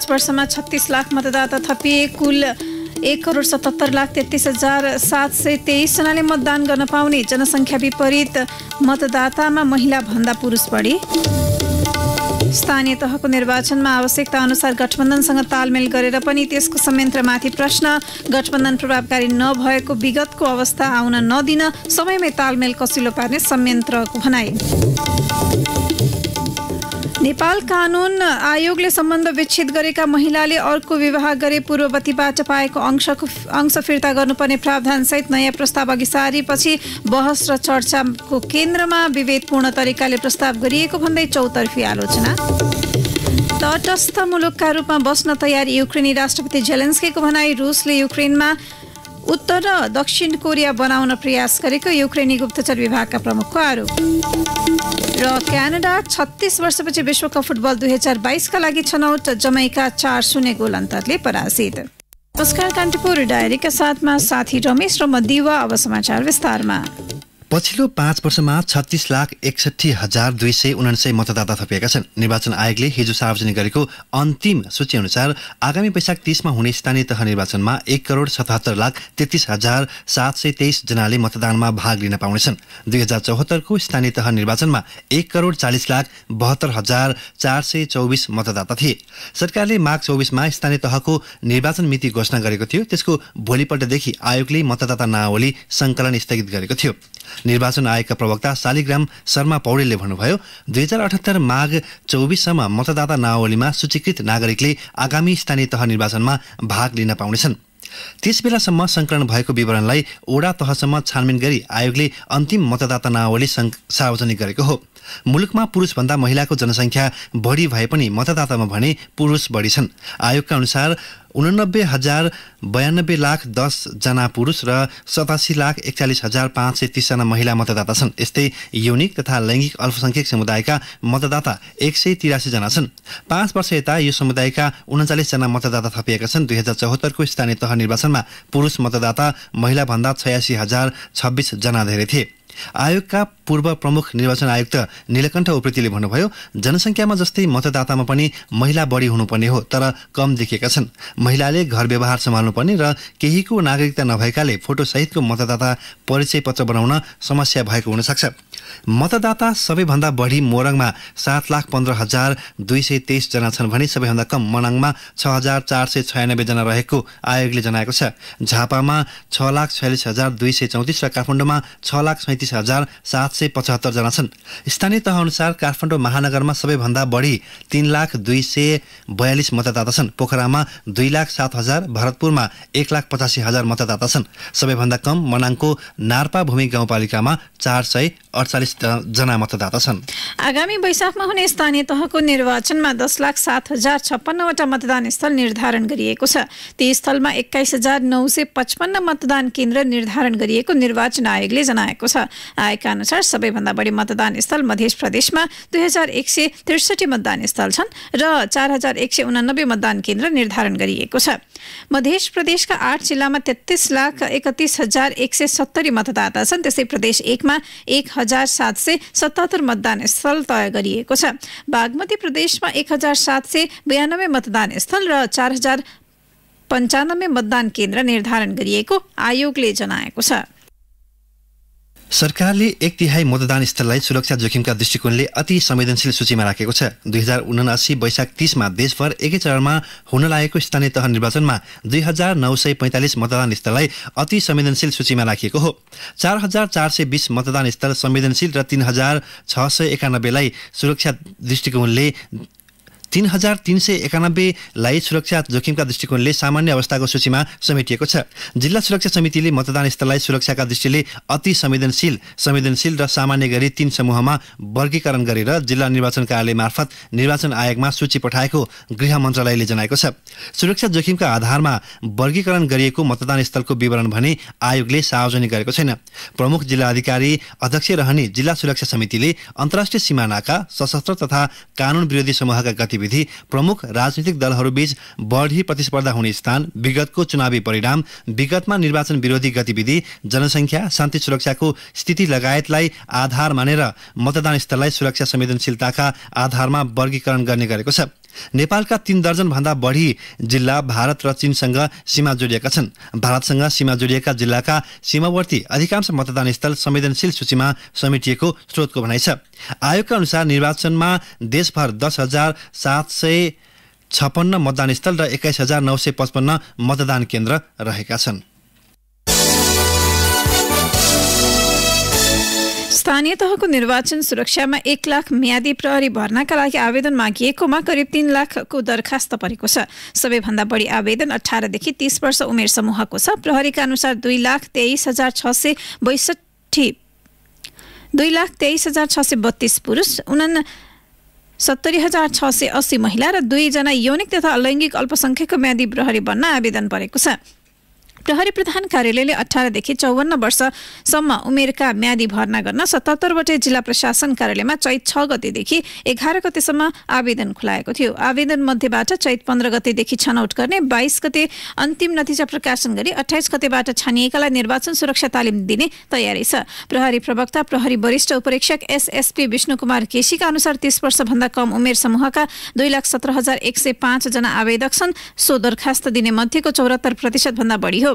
पाँच वर्षमा छत्तिस लाख मतदाता थपिए कुल एक करोड सतहत्तर लाख तेत्तिस हजार सात सय तेइसजनाले मतदान गर्न पाउने जनसङ्ख्या विपरीत मतदातामा महिला भन्दा पुरुष बढी स्थानीय तहको निर्वाचनमा आवश्यकता अनुसार गठबन्धनसँग तालमेल गरेर पनि त्यसको संयन्त्रमाथि प्रश्न गठबन्धन प्रभावकारी नभएको विगतको अवस्था आउन नदिन समयमै तालमेल कसिलो पार्ने संयन्त्रको भनाई नेपाल कानुन आयोगले सम्बन्ध विच्छेद गरेका महिलाले अर्को विवाह गरे पूर्ववतीबाट पाएको अंशको अंश फिर्ता गर्नुपर्ने प्रावधानसहित नयाँ प्रस्ताव अघि सारेपछि बहस र चर्चाको केन्द्रमा विभेदपूर्ण तरिकाले प्रस्ताव गरिएको भन्दै चौतर्फी आलोचना तटस्थ मुलुकका रूपमा बस्न तयार युक्रेनी राष्ट्रपति जेलेन्स्कीको भनाई रुसले युक्रेनमा उत्तर र दक्षिण कोरिया बनाउन प्रयास गरेको युक्रेनी गुप्तचर विभागका प्रमुखको आरोप र क्यानाडा छत्तिस वर्षपछि विश्वकप फुटबल दुई हजार बाइसका लागि छनौट जमैका चार शून्य गोल अन्तरले पराजित नमस्कार कान्तिपुर डायरीका साथमा साथी रमेश र म दिवा अब समाचार विस्तारमा पछिल्लो पाँच वर्षमा छत्तिस लाख एकसठी हजार दुई सय उनान्सय मतदाता थपिएका छन् निर्वाचन आयोगले हिजो सार्वजनिक गरेको अन्तिम सूची अनुसार आगामी वैशाख तिसमा हुने स्थानीय तह निर्वाचनमा एक करोड सतहत्तर लाख तेत्तिस हजार सात सय तेइसजनाले मतदानमा भाग लिन पाउनेछन् दुई हजार चौहत्तरको स्थानीय तह निर्वाचनमा एक करोड चालिस लाख बहत्तर हजार चार सय चौबिस मतदाता थिए सरकारले माघ चौबिसमा स्थानीय तहको निर्वाचन मिति घोषणा गरेको थियो त्यसको भोलिपल्टदेखि आयोगले मतदाता नावली सङ्कलन स्थगित गरेको थियो निर्वाचन आयोगका प्रवक्ता शालिग्राम शर्मा पौडेलले भन्नुभयो दुई हजार अठहत्तर माघ चौबिससम्म मतदाता नावलीमा सूचीकृत नागरिकले आगामी स्थानीय तह निर्वाचनमा भाग लिन पाउनेछन् त्यस बेलासम्म सङ्कलन भएको विवरणलाई ओडा तहसम्म छानबिन गरी आयोगले अन्तिम मतदाता नावली सार्वजनिक गरेको हो मुलुकमा पुरुषभन्दा महिलाको जनसङ्ख्या बढी भए पनि मतदातामा भने पुरुष बढी छन् आयोगका अनुसार उनानब्बे हजार बयानब्बे लाख दसजना पुरुष र सतासी लाख एकचालिस हजार पाँच सय तिसजना महिला मतदाता छन् यस्तै यौनिक तथा लैङ्गिक अल्पसङ्ख्यक समुदायका मतदाता एक सय तिरासीजना छन् पाँच वर्ष यता यो समुदायका उन्चालिसजना मतदाता थपिएका छन् दुई हजार चौहत्तरको स्थानीय तह निर्वाचनमा पुरुष मतदाता महिलाभन्दा छयासी हजार छब्बिसजना धेरै थिए आयोगका पूर्व प्रमुख निर्वाचन आयुक्त नीलकण्ठ उप्रेतीले भन्नुभयो जनसङ्ख्यामा जस्तै मतदातामा पनि महिला बढी हुनुपर्ने हो तर कम देखिएका छन् महिलाले घर व्यवहार सम्हाल्नुपर्ने र केहीको नागरिकता नभएकाले फोटोसहितको मतदाता परिचय पत्र बनाउन समस्या भएको हुनसक्छ मतदाता सबैभन्दा बढी मोरङमा सात लाख पन्ध्र हजार दुई सय तेइसजना छन् भने सबैभन्दा कम मनाङमा छ हजार चार सय छयानब्बेजना रहेको आयोगले जनाएको छ झापामा छ लाख छयालिस हजार दुई सय चौतिस र काठमाडौँमा छ लाख सैतिस छत्तिस हजार सात सय पचहत्तर जना छन् स्थानीय तह अनुसार काठमाडौँ महानगरमा सबैभन्दा बढी तिन लाख दुई सय बयालिस मतदाता छन् पोखरामा दुई लाख सात हजार भरतपुरमा एक लाख पचासी हजार मतदाता छन् सबैभन्दा कम मनाङको नार्पा भूमि गाउँपालिकामा चार सय अडचालिस जना मतदाता छन् आगामी वैशाखमा हुने स्थानीय तहको निर्वाचनमा दस लाख सात हजार छप्पन्नवटा मतदान स्थल निर्धारण गरिएको छ ती स्थलमा एक्काइस हजार नौ सय पचपन्न मतदान केन्द्र निर्धारण गरिएको निर्वाचन आयोगले जनाएको छ आएका अनुसार सबैभन्दा बढी मतदान स्थल मध्य प्रदेशमा दुई हजार एक सय त्रिसठी मतदान स्थल छन् र चार हजार एक सय उनानब्बे मतदान केन्द्र निर्धारण गरिएको छ मध्य प्रदेशका आठ जिल्लामा तेत्तिस लाख एकतिस हजार एक सय सत्तरी मतदाता छन् त्यस्तै प्रदेश एकमा एक हजार सात सय सतहत्तर मतदान स्थल तय गरिएको छ बागमती प्रदेशमा एक हजार सात सय बयानब्बे मतदान स्थल र चार हजार पन्चानब्बे मतदान केन्द्र निर्धारण गरिएको आयोगले जनाएको छ सरकारले एक तिहाई मतदान स्थललाई सुरक्षा जोखिमका दृष्टिकोणले अति संवेदनशील सूचीमा राखेको छ दुई हजार उनासी वैशाख तीसमा देशभर एकै चरणमा हुन लागेको स्थानीय तह निर्वाचनमा दुई हजार नौ सय पैँतालिस मतदान स्थललाई अति संवेदनशील सूचीमा राखिएको हो चार हजार चार सय बिस मतदान स्थल संवेदनशील र तिन हजार छ सय एकानब्बेलाई सुरक्षा दृष्टिकोणले तीन हजार तिन सय एकानब्बेलाई सुरक्षा जोखिमका दृष्टिकोणले सामान्य अवस्थाको सूचीमा समेटिएको छ जिल्ला सुरक्षा समितिले मतदान स्थललाई सुरक्षाका दृष्टिले अति संवेदनशील संवेदनशील र सामान्य गरी तीन समूहमा वर्गीकरण गरेर जिल्ला निर्वाचन कार्यालय मार्फत निर्वाचन आयोगमा सूची पठाएको गृह मन्त्रालयले जनाएको छ सुरक्षा जोखिमका आधारमा वर्गीकरण गरिएको मतदान स्थलको विवरण भने आयोगले सार्वजनिक गरेको छैन प्रमुख जिल्ला अधिकारी अध्यक्ष रहने जिल्ला सुरक्षा समितिले अन्तर्राष्ट्रिय सीमानाका सशस्त्र तथा कानुन विरोधी समूहका गतिविधि गतिविधि प्रमुख राजनीतिक दलहरूबीच बढी प्रतिस्पर्धा हुने स्थान विगतको चुनावी परिणाम विगतमा निर्वाचन विरोधी गतिविधि जनसङ्ख्या शान्ति सुरक्षाको स्थिति लगायतलाई आधार मानेर मतदान स्थललाई सुरक्षा संवेदनशीलताका आधारमा वर्गीकरण गर्ने गरेको छ नेपालका तीन भन्दा बढी जिल्ला भारत र चीनसँग सीमा जोडिएका छन् भारतसँग सीमा जोडिएका जिल्लाका सीमावर्ती अधिकांश मतदान स्थल संवेदनशील सूचीमा समेटिएको स्रोतको भनाइ छ आयोगका अनुसार निर्वाचनमा देशभर दस हजार सात सय छप्पन्न स्थल र एक्काइस हजार नौ सय पचपन्न मतदान केन्द्र रहेका छन् स्थानीय तहको निर्वाचन सुरक्षामा एक लाख म्यादी प्रहरी भर्नाका लागि आवेदन मागिएकोमा करिब तीन लाखको दरखास्त परेको छ सबैभन्दा बढी आवेदन अठारदेखि तीस वर्ष उमेर समूहको छ प्रहरीका अनुसार दुई लाख तेइस हजार छ सय बैसठी दुई लाख तेइस हजार छ सय बत्तीस पुरुष उना सत्तरी हजार छ सय अस्सी महिला र दुईजना यौनिक तथा अलैङ्गिक अल्पसङ्ख्यक म्यादी प्रहरी बन्न आवेदन परेको छ प्रहरी प्रधान कार्यालयले अठारदेखि चौवन्न वर्षसम्म उमेरका म्यादी भर्ना गर्न सतहत्तरवटै जिल्ला प्रशासन कार्यालयमा चैत छ गतेदेखि एघार गतेसम्म आवेदन खुलाएको थियो आवेदन मध्येबाट चैत पन्ध्र गतेदेखि छनौट गर्ने बाइस गते अन्तिम नतिजा प्रकाशन गरी अठाइस गतेबाट छानिएकालाई निर्वाचन सुरक्षा तालिम दिने तयारी छ प्रहरी प्रवक्ता प्रहरी वरिष्ठ उपरीक्षक एसएसपी विष्णु कुमार केसीका अनुसार तीस वर्षभन्दा कम उमेर समूहका दुई लाख सत्र हजार एक सय पाँचजना आवेदक छन् सो दरखास्त दिने मध्येको चौरात्तर भन्दा बढी हो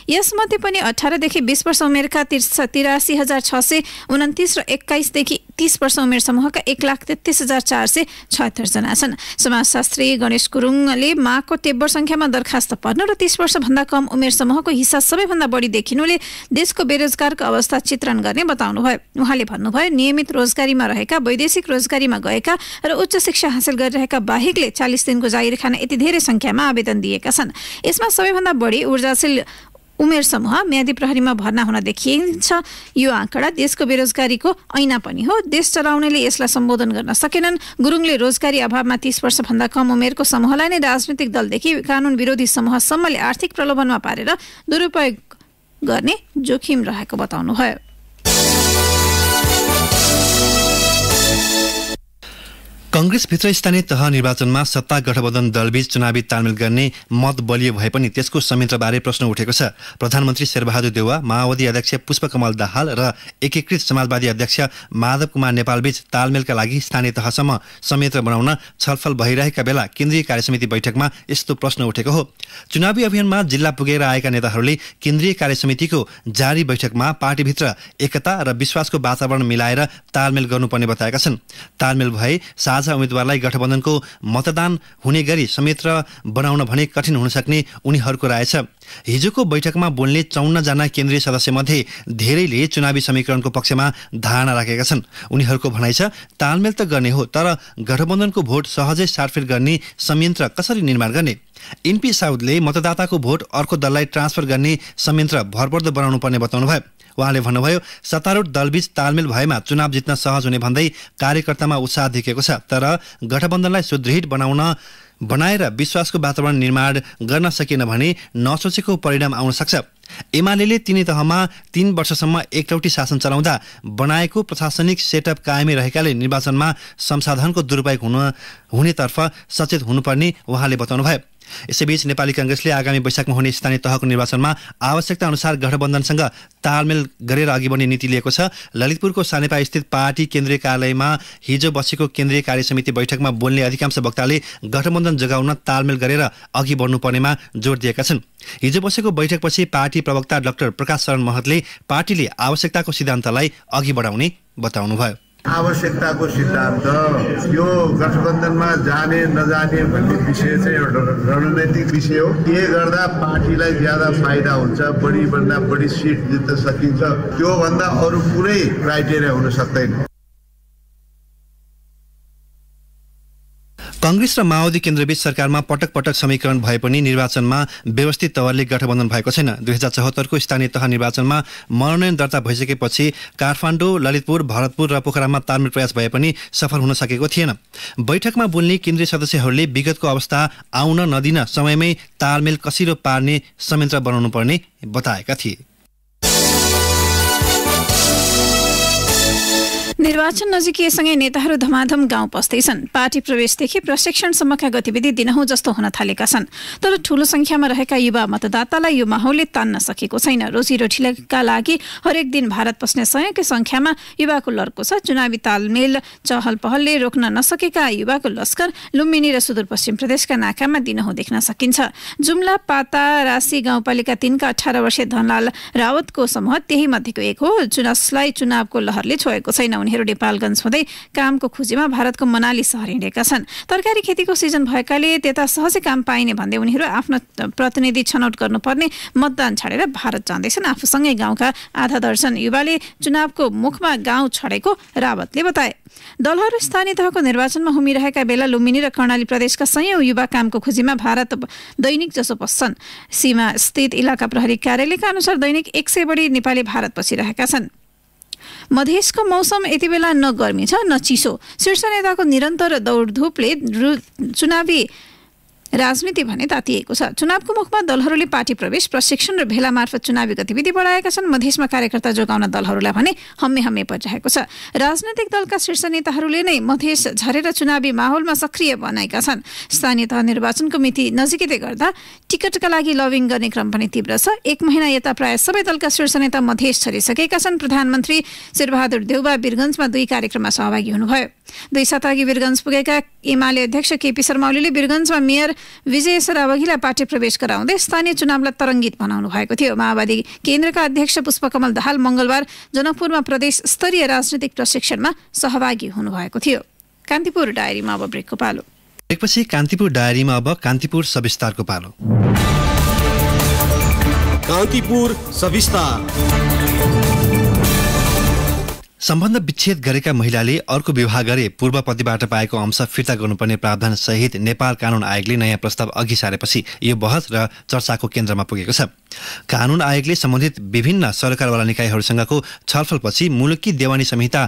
यसमध्ये पनि अठारदेखि बिस वर्ष उमेरका तिरासी हजार छ सय उन्तिस र एक्काइसदेखि तिस वर्ष उमेर समूहका एक लाख तेत्तिस हजार चार सय छत्तरजना छन् समाजशास्त्री गणेश गुरुङले माघको तेब्बर संख्यामा दरखास्त पर्न र तिस वर्षभन्दा कम उमेर समूहको हिस्सा सबैभन्दा बढी देखिनुले देशको बेरोजगारको अवस्था चित्रण गर्ने बताउनुभयो उहाँले भन्नुभयो नियमित रोजगारीमा रहेका वैदेशिक रोजगारीमा गएका र उच्च शिक्षा हासिल गरिरहेका बाहेकले चालिस दिनको जागिर खान यति धेरै संख्यामा आवेदन दिएका छन् यसमा सबैभन्दा बढी ऊर्जाशील उमेर समूह म्यादी प्रहरीमा भर्ना हुन देखिन्छ यो आँकडा देशको बेरोजगारीको ऐना पनि हो देश चलाउनेले यसलाई सम्बोधन गर्न सकेनन् गुरुङले रोजगारी अभावमा तीस वर्षभन्दा कम उमेरको समूहलाई नै राजनीतिक दलदेखि कानुन विरोधी समूहसम्मले आर्थिक प्रलोभनमा पारेर दुरुपयोग गर्ने जोखिम रहेको बताउनुभयो कंग्रेसभित्र स्थानीय तह निर्वाचनमा सत्ता गठबन्धन दलबीच चुनावी तालमेल गर्ने मत बलियो भए पनि त्यसको संयन्त्रबारे प्रश्न उठेको छ प्रधानमन्त्री शेरबहादुर देउवा माओवादी अध्यक्ष पुष्पकमल दाहाल र एकीकृत समाजवादी अध्यक्ष माधव कुमार नेपालबीच तालमेलका लागि स्थानीय तहसम्म संयन्त्र बनाउन छलफल भइरहेका बेला केन्द्रीय कार्यसमिति बैठकमा यस्तो प्रश्न उठेको हो चुनावी अभियानमा जिल्ला पुगेर आएका नेताहरूले केन्द्रीय कार्यसमितिको जारी बैठकमा पार्टीभित्र एकता र विश्वासको वातावरण मिलाएर तालमेल गर्नुपर्ने बताएका छन् तालमेल भए आज उम्मेद्वारलाई गठबन्धनको मतदान हुने गरी संयन्त्र बनाउन भने कठिन हुन सक्ने उनीहरूको राय छ हिजोको बैठकमा बोल्ने चौन्नजना केन्द्रीय सदस्यमध्ये धेरैले चुनावी समीकरणको पक्षमा धारणा राखेका छन् उनीहरूको भनाइ छ तालमेल त गर्ने हो तर गठबन्धनको भोट सहजै साटफेट गर्ने संयन्त्र कसरी निर्माण गर्ने एनपी साउदले मतदाताको भोट अर्को दललाई ट्रान्सफर गर्ने संयन्त्र भरपर्दो बनाउनु पर्ने बताउनु भयो उहाँले भन्नुभयो सत्तारूढ़ दलबीच तालमेल भएमा चुनाव जित्न सहज हुने भन्दै कार्यकर्तामा उत्साह देखेको छ तर गठबन्धनलाई सुदृढ बनाउन बनाएर विश्वासको वातावरण निर्माण गर्न सकिएन भने नसोचेको परिणाम आउन सक्छ एमाले तिनै तहमा तीन वर्षसम्म एकलौटी शासन चलाउँदा बनाएको प्रशासनिक सेटअप कायमै रहेकाले निर्वाचनमा संसाधनको दुरुपयोग हुन हुनेतर्फ सचेत हुनुपर्ने उहाँले बताउनुभयो यसैबीच नेपाली कङ्ग्रेसले आगामी वैशाखमा हुने स्थानीय तहको निर्वाचनमा आवश्यकता अनुसार गठबन्धनसँग तालमेल गरेर अघि बढ्ने नीति लिएको छ ललितपुरको सानेपा स्थित पार्टी केन्द्रीय कार्यालयमा हिजो बसेको केन्द्रीय कार्य समिति बैठकमा बोल्ने अधिकांश वक्ताले गठबन्धन जोगाउन तालमेल गरेर अघि बढ्नुपर्नेमा जोड दिएका छन् हिजो बसेको बैठकपछि पार्टी प्रवक्ता डाक्टर प्रकाश शरण महतले पार्टीले आवश्यकताको सिद्धान्तलाई अघि बढाउने बताउनुभयो आवश्यकताको सिद्धान्त यो गठबन्धनमा जाने नजाने भन्ने विषय चाहिँ एउटा रणनैतिक विषय हो के गर्दा पार्टीलाई ज्यादा फाइदा हुन्छ बढीभन्दा बढी सिट जित्न सकिन्छ त्योभन्दा अरू कुनै क्राइटेरिया हुन सक्दैन कङ्ग्रेस र माओवादी केन्द्रबीच सरकारमा पटक पटक समीकरण भए पनि निर्वाचनमा व्यवस्थित तवरले गठबन्धन भएको छैन दुई हजार चौहत्तरको स्थानीय तह निर्वाचनमा मनोनयन दर्ता भइसकेपछि काठमाडौँ ललितपुर भरतपुर र पोखरामा तालमेल प्रयास भए पनि सफल हुन सकेको थिएन बैठकमा बोल्ने केन्द्रीय सदस्यहरूले विगतको अवस्था आउन नदिन समयमै तालमेल कसिलो पार्ने संयन्त्र बनाउनु पर्ने बताएका थिए निर्वाचन नजिकीयसँगै नेताहरू धमाधम गाउँ पस्दैछन् पार्टी प्रवेशदेखि प्रशिक्षणसम्मका गतिविधि दिनहुँ जस्तो हुन थालेका छन् तर ठूलो संख्यामा रहेका युवा मतदातालाई यो माहौलले तान्न सकेको छैन रोजीरोटीका लागि हरेक दिन भारत पस्ने सयकै संख्यामा युवाको लड्को छ चुनावी तालमेल चहल पहलले रोक्न नसकेका युवाको लस्कर लुम्बिनी र सुदूरपश्चिम प्रदेशका नाकामा दिनहुँ देख्न सकिन्छ जुम्ला पाता रासी गाउँपालिका तीनका अठार वर्षीय धनलाल रावतको समूह त्यही मध्येको एक हो जुनसलाई चुनावको लहरले छोएको छैन उनीहरू नेपालगञ्ज हुँदै कामको खोजीमा भारतको मनाली सहर हिँडेका छन् तरकारी खेतीको सिजन भएकाले त्यता सहजै काम पाइने भन्दै उनीहरू आफ्नो प्रतिनिधि छनौट गर्नुपर्ने मतदान छाडेर भारत जाँदैछन् आफूसँगै गाउँका आधा दर्शन युवाले चुनावको मुखमा गाउँ छडेको रावतले बताए दलहरू स्थानीय तहको निर्वाचनमा हुमिरहेका बेला लुम्बिनी र कर्णाली प्रदेशका सयौं युवा कामको खोजीमा भारत दैनिक जसो पस्छन् सीमा स्थित इलाका प्रहरी कार्यालयका अनुसार दैनिक एक सय बढी नेपाली भारत पसिरहेका छन् मधेसको मौसम यति बेला न गर्मी छ न चिसो शीर्ष नेताको निरन्तर दौडधुपले चुनावी राजनीति भने तातिएको छ चुनावको मुखमा दलहरूले पार्टी प्रवेश प्रशिक्षण र भेला मार्फत चुनावी गतिविधि बढाएका छन् मधेसमा कार्यकर्ता जोगाउन दलहरूलाई भने हम्मे हम्मे परिरहेको छ राजनैतिक दलका शीर्ष नेताहरूले नै मधेस झरेर चुनावी माहौलमा सक्रिय बनाएका छन् स्थानीय तह निर्वाचनको मिति नजिकै गर्दा टिकटका लागि लभिङ गर्ने क्रम पनि तीव्र छ एक महिना यता प्राय सबै दलका शीर्ष नेता मधेस छरिसकेका छन् प्रधानमन्त्री शेरबहादुर देउबा वीरगञ्जमा दुई कार्यक्रममा सहभागी हुनुभयो दुई साताअघि वीरगंज पुगेका एमाले अध्यक्ष केपी शर्मा ओलीले वीरगंजमा मेयर विजय सरावघीलाई पार्टी प्रवेश गराउँदै स्थानीय चुनावलाई तरङ्गित बनाउनु भएको थियो माओवादी केन्द्रका अध्यक्ष पुष्पकमल दाहाल मङ्गलबार जनकपुरमा प्रदेश स्तरीय राजनीतिक प्रशिक्षणमा सहभागी हुनुभएको थियो कान्तिपुर डायरीमा अब ब्रेकको पालो ब्रेकपछि कान्तिपुर डायरीमा अब कान्तिपुर सविस्तारको पालो कान्तिपुर सविस्तार सम्बन्ध विच्छेद गरेका महिलाले अर्को विवाह गरे पूर्व पतिबाट पाएको अंश फिर्ता गर्नुपर्ने प्रावधान सहित नेपाल कानुन आयोगले नयाँ प्रस्ताव अघि सारेपछि यो बहस र चर्चाको केन्द्रमा पुगेको छ कानुन आयोगले सम्बन्धित विभिन्न सरकारवाला निकायहरूसँगको छलफलपछि मुलुकी देवानी संहिता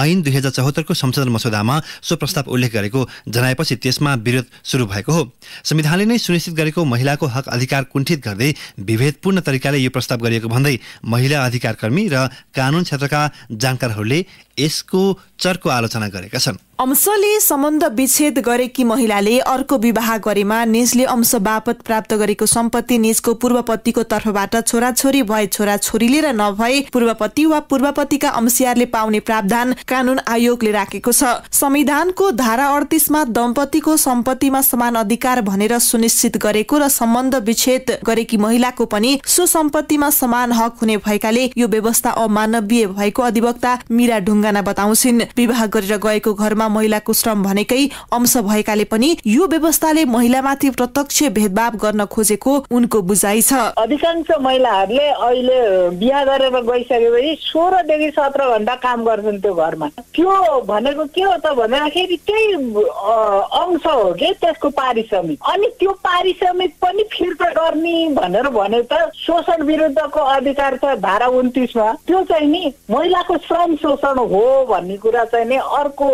ऐन दुई हजार चौहत्तरको संशोधन मसौदामा सो प्रस्ताव उल्लेख गरेको जनाएपछि त्यसमा विरोध सुरु भएको हो संविधानले नै सुनिश्चित गरेको महिलाको हक अधिकार कुण्ठित गर्दै विभेदपूर्ण तरिकाले यो प्रस्ताव गरिएको भन्दै महिला अधिकार कर्मी र कानुन क्षेत्रका जानकारहरूले यसको चर्को आलोचना गरेका छन् अंशले सम्बन्ध विच्छेद गरेकी महिलाले अर्को विवाह गरेमा निजले अंश बापत प्राप्त गरेको सम्पत्ति निजको पूर्वपतिको तर्फबाट छोराछोरी भए छोराछोरीले र नभए पूर्वपति वा पूर्वपतिका अंशियारले पाउने प्रावधान कानून आयोगले राखेको छ संविधानको धारा अडतिसमा दम्पतिको सम्पत्तिमा समान अधिकार भनेर सुनिश्चित गरेको र सम्बन्ध विच्छेद गरेकी महिलाको पनि सुसम्पत्तिमा समान हक हुने भएकाले यो व्यवस्था अमानवीय भएको अधिवक्ता मिरा ढुङ ढुङ्गाना बताउँछिन् विवाह गरेर गएको घरमा महिलाको श्रम भनेकै अंश भएकाले पनि यो व्यवस्थाले महिलामाथि प्रत्यक्ष भेदभाव गर्न खोजेको उनको बुझाइ छ अधिकांश महिलाहरूले अहिले बिहा गरेर गइसकेपछि सोह्रदेखि सत्र घन्टा काम गर्छन् त्यो घरमा त्यो भनेको के हो त भन्दाखेरि त्यही अंश हो कि त्यसको पारिश्रमिक अनि त्यो पारिश्रमिक पनि फिर्ता गर्ने भनेर भने त शोषण विरुद्धको अधिकार छ धारा उन्तिसमा त्यो चाहिँ नि महिलाको श्रम शोषण हो भन्ने कुरा चाहिँ नि अर्को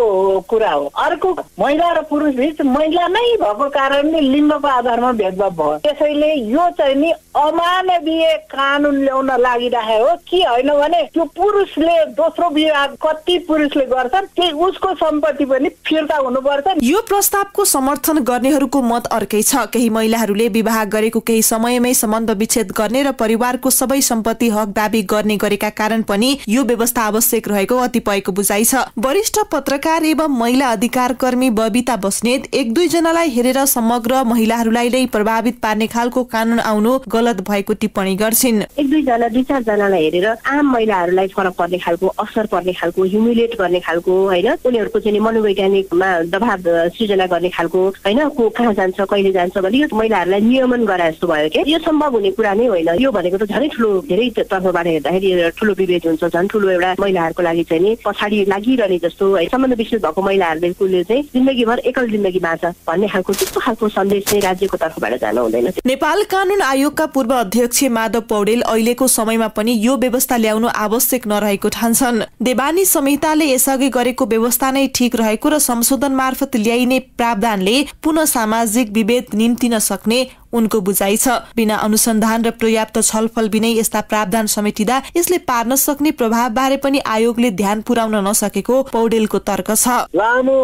कुरा हो अर्को महिला र पुरुष बिच महिला नै भएको कारणले लिङ्गको आधारमा भेदभाव भयो त्यसैले यो चाहिँ नि अमानवीय कानुन ल्याउन लागिरहेको हो कि होइन भने त्यो पुरुषले दोस्रो विवाह कति पुरुषले गर्छन् त्यही उसको सम्पत्ति पनि फिर्ता हुनुपर्छ यो प्रस्तावको समर्थन गर्नेहरूको मत अर्कै छ केही महिलाहरूले विवाह गरेको केही समयमै सम्बन्ध विच्छेद गर्ने र परिवारको सबै सम्पत्ति हक दावी गर्ने गरेका कारण पनि यो व्यवस्था आवश्यक रहेको अति भएको बुझाइ छ वरिष्ठ पत्रकार एवं महिला अधिकार कर्मी बबिता बस्नेत एक दुईजनालाई हेरेर समग्र महिलाहरूलाई नै प्रभावित पार्ने खालको कानून आउनु गलत भएको टिप्पणी गर्छिन् एक दुईजना दुई चारजनालाई हेरेर आम महिलाहरूलाई फरक पर्ने खालको असर पर्ने खालको ह्युमिलेट गर्ने खालको होइन उनीहरूको चाहिँ मनोवैज्ञानिकमा दबाव सृजना गर्ने खालको होइन को कहाँ जान्छ कहिले जान्छ भने यो महिलाहरूलाई नियमन गराए जस्तो भयो क्या यो सम्भव हुने कुरा नै होइन यो भनेको त झनै ठुलो धेरै तर्फबाट हेर्दाखेरि ठुलो विभेद हुन्छ झन् ठुलो एउटा महिलाहरूको लागि चाहिँ पछाडि लागिरहने जस्तो है सम्बन्ध विशेष भएको महिलाहरूले चाहिँ जिन्दगीभर एकल जिन्दगी बाँच भन्ने खालको त्यस्तो खालको सन्देश चाहिँ राज्यको तर्फबाट जानु हुँदैन नेपाल कानुन आयोगका पूर्व अध्यक्ष माधव पौडेल अहिलेको समयमा पनि यो व्यवस्था ल्याउनु आवश्यक नरहेको ठान्छन् देवानी संहिताले यसअघि गरेको व्यवस्था नै ठिक रहेको र संशोधन मार्फत ल्याइने प्रावधानले पुनः सामाजिक विभेद निम्तिन सक्ने उनको बुझाइ छ बिना अनुसन्धान र पर्याप्त छलफल बिनै यस्ता प्रावधान समेटिँदा यसले पार्न सक्ने प्रभाव बारे पनि आयोगले ध्यान पुर्याउन नसकेको पौडेलको तर्क छ लामो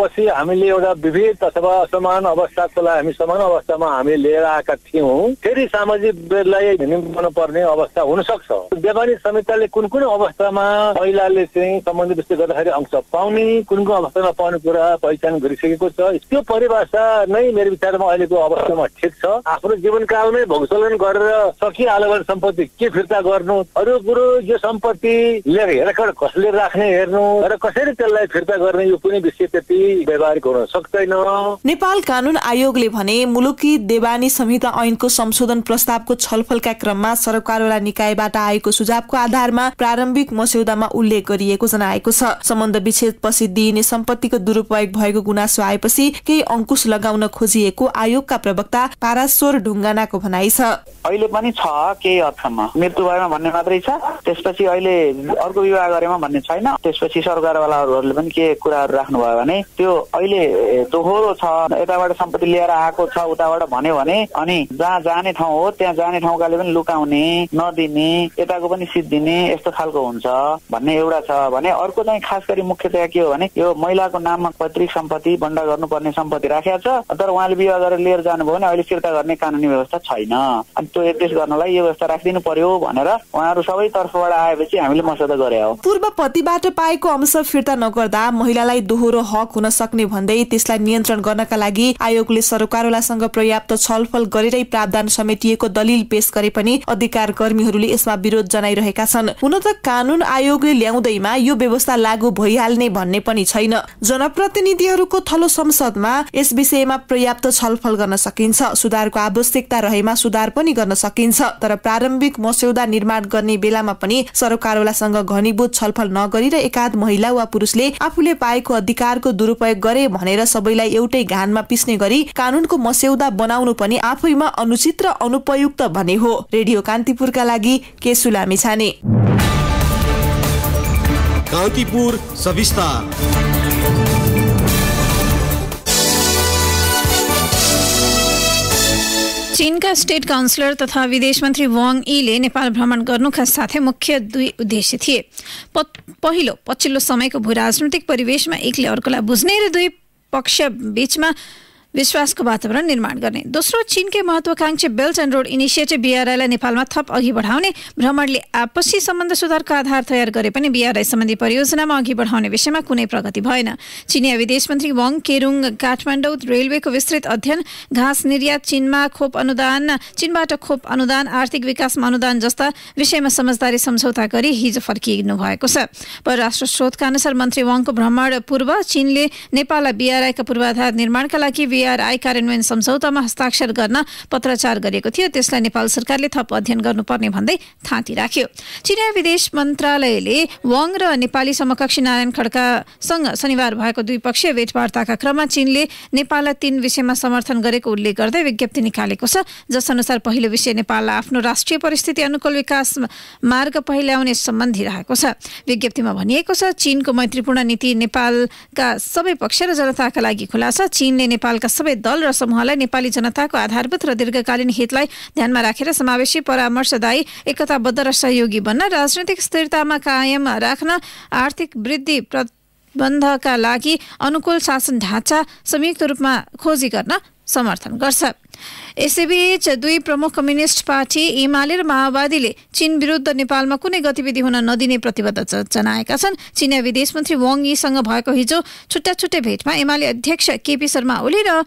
पछि हामीले एउटा विविध अथवा समान लागि हामी समान अवस्थामा हामी लिएर आएका थियौँ फेरि सामाजिक पर्ने अवस्था हुन सक्छ व्यापारी संहिताले कुन कुन अवस्थामा महिलाले चाहिँ सम्बन्धित विषय गर्दाखेरि अंश पाउने कुन कुन अवस्थामा पाउने कुरा पहिचान गरिसकेको छ त्यो परिभाषा नै मेरो विचारमा अहिलेको अवस्थामा ठिक छ आफ्नो जीवनकालमै भोगसलन गरेर सकिहाल्यो भने सम्पत्ति के फिर्ता गर्नु अरू कुरो यो सम्पत्ति लिएर रेकर्ड कसले राख्ने हेर्नु र कसरी त्यसलाई फिर्ता गर्ने यो कुनै विषय त्यति व्यवहारिक हुन सक्दैन नेपाल कानुन आयोगले भने मुलुकी देवानी संहिता ऐनको संशोधन प्रस्तावको छलफलका क्रममा सरकारवाला निकायबाट आएको सुझावको आधारमा प्रारम्भिक मस्यौदामा उल्लेख गरिएको जनाएको छ सम्बन्ध विच्छेदपछि दिइने सम्पत्तिको दुरूपयोग भएको गुनासो आएपछि केही अङ्कुश लगाउन खोजिएको आयोगका प्रवक्ता ताराश्वर ढुङ्गानाको भनाइ छ अहिले पनि छ केही अर्थमा मृत्यु भएमा भन्ने मात्रै छ त्यसपछि अहिले अर्को विवाह गरेमा भन्ने छैन त्यसपछि सरकारवालाहरूले पनि के कुराहरू राख्नुभयो भने त्यो अहिले दोहोरो छ यताबाट सम्पत्ति लिएर आएको छ उताबाट भन्यो भने अनि जहाँ जाने ठाउँ हो त्यहाँ जाने ठाउँकाले पनि लुकाउने नदिने यताको पनि सिद्धिने यस्तो खालको हुन्छ भन्ने एउटा छ भने अर्को चाहिँ खास गरी मुख्यतया के हो भने यो महिलाको नाममा पैतृक सम्पत्ति बन्डा गर्नुपर्ने सम्पत्ति राखेको छ तर उहाँले विवाह गरेर लिएर जानुभयो भने अहिले फिर्ता गर्ने कानुनी व्यवस्था छैन अनि त्यो एड्रेस गर्नलाई यो व्यवस्था राखिदिनु पर्यो भनेर उहाँहरू सबै तर्फबाट आएपछि हामीले मसौदा गरे हो पूर्व पतिबाट पाएको अंश फिर्ता नगर्दा महिलालाई दोहोरो हक हुन सक्ने भन्दै त्यसलाई नियन्त्रण गर्नका लागि आयोगले सरकारवालासँग पर्याप्त छलफल गरेरै प्रावधान समेटिएको दलिल पेश गरे पनि अधिकार कर्मीहरूले यसमा विरोध जनाइरहेका छन् हुन त कानून आयोगले ल्याउँदैमा यो व्यवस्था लागू भइहाल्ने भन्ने पनि छैन जनप्रतिनिधिहरूको थलो संसदमा यस विषयमा पर्याप्त छलफल गर्न सकिन्छ सुधारको आवश्यकता रहेमा सुधार पनि गर्न सकिन्छ तर प्रारम्भिक मस्यौदा निर्माण गर्ने बेलामा पनि सरकारवालासँग घनीभूत छलफल र एकाध महिला वा पुरुषले आफूले पाएको अधिकारको दुरुपयोग गरे भनेर सबैलाई एउटै घानमा पिस्ने गरी कानूनको मस्यौदा बनाउनु पनि आफैमा अनुचित र अनुपयुक्त भने हो रेडियो कान्तिपुरका लागि केसुलामी छाने कान्तिपुर सविस्तार चीनका स्टेट काउन्सिलर तथा विदेश मन्त्री वाङ ईले नेपाल भ्रमण गर्नुका साथै मुख्य दुई उद्देश्य थिए पहिलो पछिल्लो समयको भू राजनैतिक परिवेशमा एकले अर्कोलाई बुझ्ने र दुई पक्ष बीचमा विश्वासको वातावरण निर्माण गर्ने दोस्रो चीनकै महत्वाकांक्षी बेल्ट एन्ड रोड इनिसिएटिभ बिआरआईलाई नेपालमा थप अघि बढाउने भ्रमणले आपसी सम्बन्ध सुधारको आधार तयार गरे पनि बिआरआई सम्बन्धी परियोजनामा अघि बढाउने विषयमा कुनै प्रगति भएन चिनिया विदेश मन्त्री वङ केरुङ काठमाडौँ रेलवेको विस्तृत अध्ययन घाँस निर्यात चीनमा खोप अनुदान चीनबाट खोप अनुदान आर्थिक विकासमा अनुदान जस्ता विषयमा समझदारी सम्झौता गरी हिजो फर्किनु भएको छ परराष्ट्र स्रोतका अनुसार मन्त्री वङको भ्रमण पूर्व चीनले नेपाललाई बिआरआईका पूर्वाधार निर्माणका लागि बिआर आई कार्यान्वयन सम्झौतामा हस्ताक्षर गर्न पत्राचार गरिएको थियो त्यसलाई नेपाल सरकारले थप अध्ययन गर्नुपर्ने भन्दै थाँती राख्यो चिनिया विदेश मन्त्रालयले वाङ र नेपाली समकक्षी नारायण खड्कासँग शनिबार भएको द्विपक्षीय भेटवार्ताका क्रममा चीनले नेपाललाई तीन विषयमा समर्थन गरेको उल्लेख गर्दै विज्ञप्ति निकालेको छ जसअनुसार पहिलो विषय नेपाललाई आफ्नो राष्ट्रिय परिस्थिति अनुकूल विकास मार्ग पहिल्याउने सम्बन्धी रहेको छ विज्ञप्तिमा भनिएको छ चीनको मैत्रीपूर्ण नीति नेपालका सबै पक्ष र जनताका लागि खुला छ चीनले नेपालका सबै दल र समूहलाई नेपाली जनताको आधारभूत र दीर्घकालीन हितलाई ध्यानमा राखेर समावेशी परामर्शदायी एकताबद्ध र सहयोगी बन्न राजनैतिक स्थिरतामा कायम राख्न आर्थिक वृद्धि प्रबन्धका लागि अनुकूल शासन ढाँचा संयुक्त रूपमा खोजी गर्न समर्थन गर्छ यसैबीच दुई प्रमुख कम्युनिस्ट पार्टी एमाले र माओवादीले चीन विरुद्ध नेपालमा कुनै गतिविधि हुन नदिने प्रतिबद्धता जनाएका छन् चिनिया विदेश मन्त्री वाङ यीसँग भएको हिजो छुट्टा छुट्टै भेटमा एमाले अध्यक्ष केपी शर्मा ओली र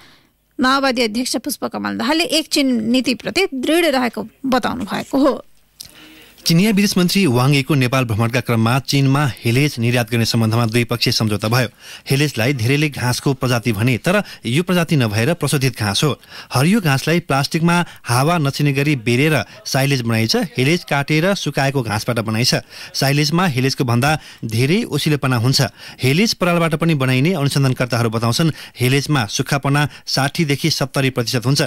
माओवादी अध्यक्ष पुष्पकमल दाहालले एक चीन नीतिप्रति दृढ रहेको बताउनु भएको हो चिनिया विदेश मन्त्री वाङेको नेपाल भ्रमणका क्रममा चीनमा हेलेज निर्यात गर्ने सम्बन्धमा द्विपक्षीय सम्झौता भयो हेलेजलाई धेरैले घाँसको प्रजाति भने तर यो प्रजाति नभएर प्रशोधित घाँस हो हरियो घाँसलाई प्लास्टिकमा हावा नचिने गरी बेरेर साइलेज बनाइन्छ हेलेज काटेर सुकाएको घाँसबाट बनाइन्छ साइलेजमा हेलेजको भन्दा धेरै ओसिलोपना हुन्छ हेलेज परालबाट पनि बनाइने अनुसन्धानकर्ताहरू बताउँछन् हेलेजमा सुक्खापना साठीदेखि सत्तरी प्रतिशत हुन्छ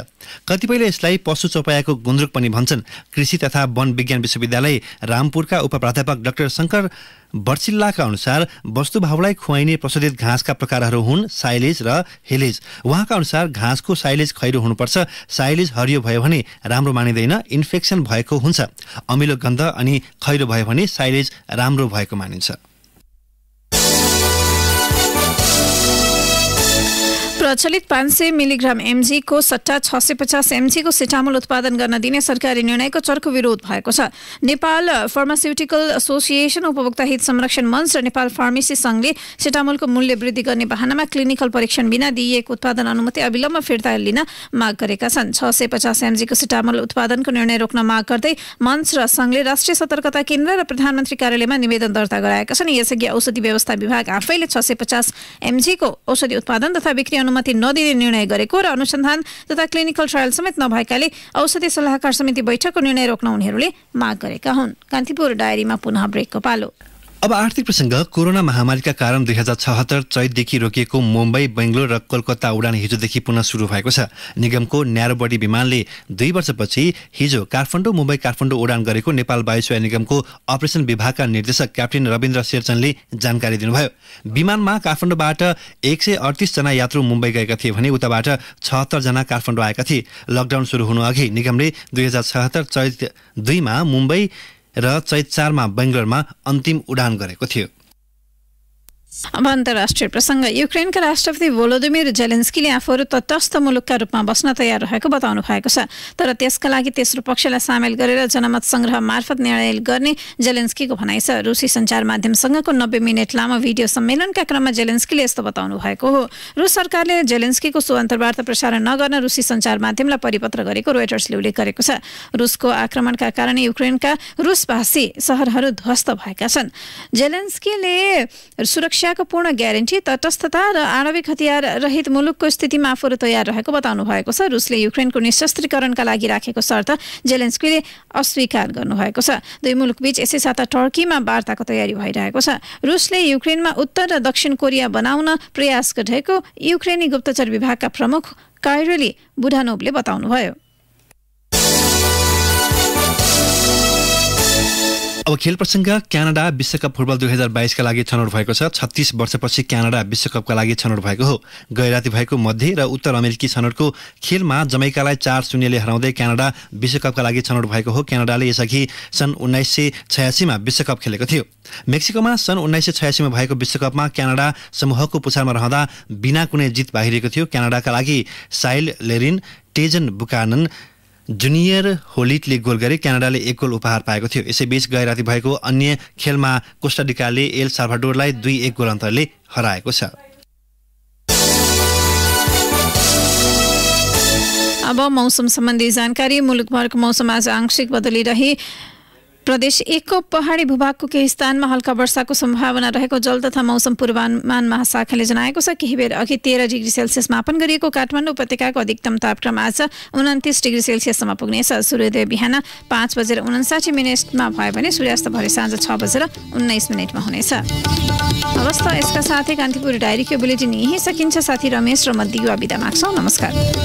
कतिपयले यसलाई पशु चौपायाको गुन्द्रुक पनि भन्छन् कृषि तथा वन विज्ञान विश्वविद्यालय रामपुरका उप प्राध्यापक डाक्टर शङ्कर बर्सिल्लाका अनुसार वस्तुभावलाई खुवाइने प्रशोधित घाँसका प्रकारहरू हुन् साइलेज र हेलेज उहाँका अनुसार घाँसको साइलेज खैरो हुनुपर्छ साइलेज हरियो भयो भने राम्रो मानिँदैन इन्फेक्सन भएको हुन्छ अमिलो गन्ध अनि खैरो भयो भने साइलेज राम्रो भएको मानिन्छ प्रचलित पाँच सय मिलिग्राम एमजीको सट्टा छ सय पचास एमजीको सिटामोल उत्पादन गर्न दिने सरकारी निर्णयको चर्को विरोध भएको छ नेपाल फार्मास्युटिकल एसोसिएसन उपभोक्ता हित संरक्षण मञ्च र नेपाल फार्मेसी सङ्घले सिटामोलको मूल्य वृद्धि गर्ने बहानामा क्लिनिकल परीक्षण बिना दिइएको उत्पादन अनुमति अविलम्ब फिर्ता लिन माग गरेका छन् छ सय पचास एमजीको सिटामोल उत्पादनको निर्णय रोक्न माग गर्दै मञ्च र सङ्घले राष्ट्रिय सतर्कता केन्द्र र प्रधानमन्त्री कार्यालयमा निवेदन दर्ता गराएका छन् यसअघि औषधि व्यवस्था विभाग आफैले छ सय पचास एमजीको औषधि उत्पादन तथा बिक्री अनुमति सहमति नदिने निर्णय गरेको र अनुसन्धान तथा क्लिनिकल ट्रायल समेत नभएकाले औषधि सल्लाहकार समिति बैठकको निर्णय रोक्न उनीहरूले माग गरेका हुन् कान्तिपुर डायरीमा पुनः ब्रेकको पालो अब आर्थिक प्रसङ्ग कोरोना महामारीका कारण दुई हजार छहत्तर चैतदेखि रोकिएको मुम्बई बेङ्गलोर र कोलकाता उडान हिजोदेखि पुनः सुरु भएको छ निगमको न्यारो बडी विमानले दुई वर्षपछि हिजो काठमाडौँ मुम्बई काठमाडौँ उडान गरेको नेपाल वायुसेवा निगमको अपरेसन विभागका निर्देशक क्याप्टेन रविन्द्र शेरचनले जानकारी दिनुभयो विमानमा काठमाडौँबाट एक सय अडतिसजना यात्रु मुम्बई गएका थिए भने उताबाट छहत्तरजना काठमाडौँ आएका थिए लकडाउन सुरु हुनु अघि निगमले दुई हजार छहत्तर चैत दुईमा मुम्बई र चैत चारमा बेङ्गलोरमा अन्तिम उडान गरेको थियो अब अन्तर्राष्ट्रिय प्रसङ्ग युक्रेनका राष्ट्रपति भोलोदिमिर जेलेन्स्कीले आफूहरू तटस्थ मुलुकका रूपमा बस्न तयार रहेको बताउनु भएको छ तर त्यसका लागि तेस्रो पक्षलाई सामेल गरेर जनमत संग्रह मार्फत निर्णय गर्ने जेलेन्स्कीको भनाइ छ रुसी सञ्चार माध्यमसँगको नब्बे मिनट लामो भिडियो सम्मेलनका क्रममा जेलेन्स्कीले यस्तो बताउनु भएको हो रुस सरकारले जेलेन्स्कीको सो अन्तर्वार्ता प्रसारण नगर्न रुसी सञ्चार माध्यमलाई परिपत्र गरेको रोइटर्सले उल्लेख गरेको छ रुसको आक्रमणका कारण युक्रेनका रुस भाषी सहरहरू ध्वस्त भएका छन् जेलेन्स्कीले सुरक्षा सुरक्षाको पूर्ण ग्यारेन्टी तटस्थता र आणविक हतियार रहित मुलुकको स्थितिमा आफू तयार रहेको बताउनु भएको छ रुसले युक्रेनको निशस्त्रीकरणका लागि राखेको शर्त जेलेन्स्कीले अस्वीकार गर्नुभएको छ दुई मुलुक बीच यसै साता टर्कीमा वार्ताको तयारी भइरहेको छ रुसले युक्रेनमा उत्तर र दक्षिण कोरिया बनाउन प्रयास गरिरहेको युक्रेनी गुप्तचर विभागका प्रमुख कायरोली बुढानोभले बताउनुभयो अब खेल प्रसङ्ग क्यानाडा विश्वकप फुटबल दुई हजार बाइसका लागि छनौट भएको छ छत्तिस वर्षपछि क्यानाडा विश्वकपका लागि छनौट भएको हो गैराती भएको मध्य र उत्तर अमेरिकी छनौटको खेलमा जमैकालाई चार शून्यले हराउँदै क्यानाडा विश्वकपका लागि छनौट भएको हो क्यानाडाले यसअघि सन् उन्नाइस सय छयासीमा विश्वकप खेलेको थियो मेक्सिकोमा सन् उन्नाइस सय छयासीमा भएको विश्वकपमा क्यानाडा समूहको पुछारमा रहँदा बिना कुनै जित बाहिरिएको थियो क्यानाडाका लागि Cyle Larin Tajon Buchanan Junior होलिटले गोल गरे क्यानाडाले एक गोल उपहार पाएको थियो यसैबीच गैराती भएको अन्य खेलमा कोस्टाडिकाले एल सार्भाडोरलाई दुई एक गोल अन्तरले हराएको छ अब मौसम सम्बन्धी जानकारी मुलुकभरको मौसम आज आंशिक बदलिरहे प्रदेश एकको पहाडी भूभागको केही स्थानमा हल्का वर्षाको सम्भावना रहेको जल तथा मौसम पूर्वानुमान महाशाखाले जनाएको छ केही बेर अघि तेह्र डिग्री सेल्सियस मापन गरिएको काठमाडौँ उपत्यकाको अधिकतम तापक्रम आज उन्तिस डिग्री सेल्सियससम्म पुग्नेछ सूर्योदय बिहान पाँच बजेर उन्साठी मिनटमा भयो भने सूर्यास्त भरे साँझ छ बजेर उन्नाइस मिनटमा हुनेछ त यसका साथै कान्तिपुर डायरीको बुलेटिन यहीँ सकिन्छ साथी रमेश र म दिवा विदा माग्छौँ नमस्कार